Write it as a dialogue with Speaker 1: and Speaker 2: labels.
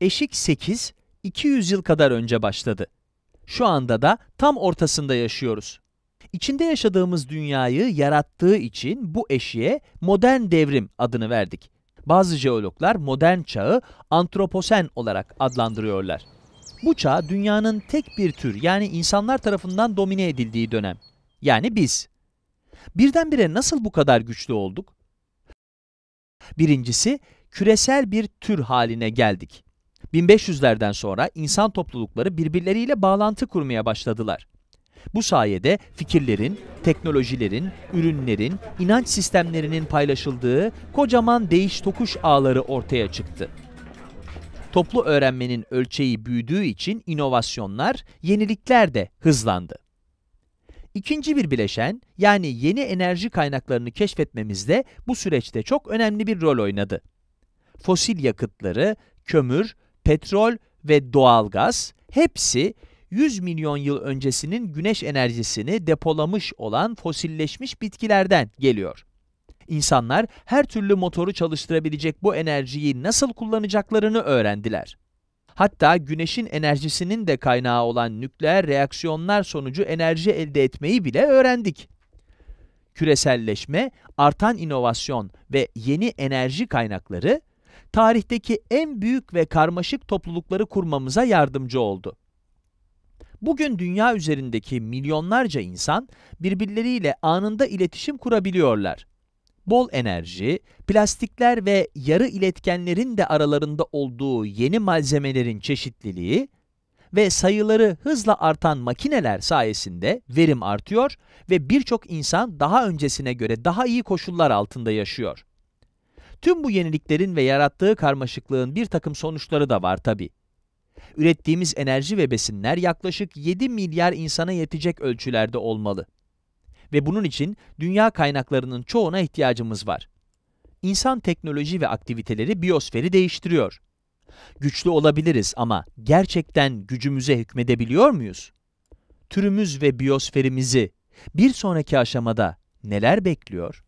Speaker 1: eşik 8, 200 yıl kadar önce başladı. Şu anda da tam ortasında yaşıyoruz. İçinde yaşadığımız dünyayı yarattığı için bu eşiğe modern devrim adını verdik. Bazı jeologlar modern çağı antroposen olarak adlandırıyorlar. Bu çağ dünyanın tek bir tür yani insanlar tarafından domine edildiği dönem. Yani biz. Birdenbire nasıl bu kadar güçlü olduk? Birincisi, küresel bir tür haline geldik. 1500'lerden sonra insan toplulukları birbirleriyle bağlantı kurmaya başladılar. Bu sayede fikirlerin, teknolojilerin, ürünlerin, inanç sistemlerinin paylaşıldığı kocaman değiş tokuş ağları ortaya çıktı. Toplu öğrenmenin ölçeği büyüdüğü için inovasyonlar, yenilikler de hızlandı. İkinci bir bileşen, yani yeni enerji kaynaklarını keşfetmemizde bu süreçte çok önemli bir rol oynadı. Fosil yakıtları, kömür, petrol ve doğalgaz hepsi 100 milyon yıl öncesinin güneş enerjisini depolamış olan fosilleşmiş bitkilerden geliyor. İnsanlar her türlü motoru çalıştırabilecek bu enerjiyi nasıl kullanacaklarını öğrendiler. Hatta güneşin enerjisinin de kaynağı olan nükleer reaksiyonlar sonucu enerji elde etmeyi bile öğrendik. Küreselleşme, artan inovasyon ve yeni enerji kaynakları tarihteki en büyük ve karmaşık toplulukları kurmamıza yardımcı oldu. Bugün dünya üzerindeki milyonlarca insan birbirleriyle anında iletişim kurabiliyorlar. Bol enerji, plastikler ve yarı iletkenlerin de aralarında olduğu yeni malzemelerin çeşitliliği ve sayıları hızla artan makineler sayesinde verim artıyor ve birçok insan daha öncesine göre daha iyi koşullar altında yaşıyor. Tüm bu yeniliklerin ve yarattığı karmaşıklığın bir takım sonuçları da var tabi. Ürettiğimiz enerji ve besinler yaklaşık 7 milyar insana yetecek ölçülerde olmalı. Ve bunun için dünya kaynaklarının çoğuna ihtiyacımız var. İnsan teknoloji ve aktiviteleri biyosferi değiştiriyor. Güçlü olabiliriz ama gerçekten gücümüze hükmedebiliyor muyuz? Türümüz ve biyosferimizi bir sonraki aşamada neler bekliyor?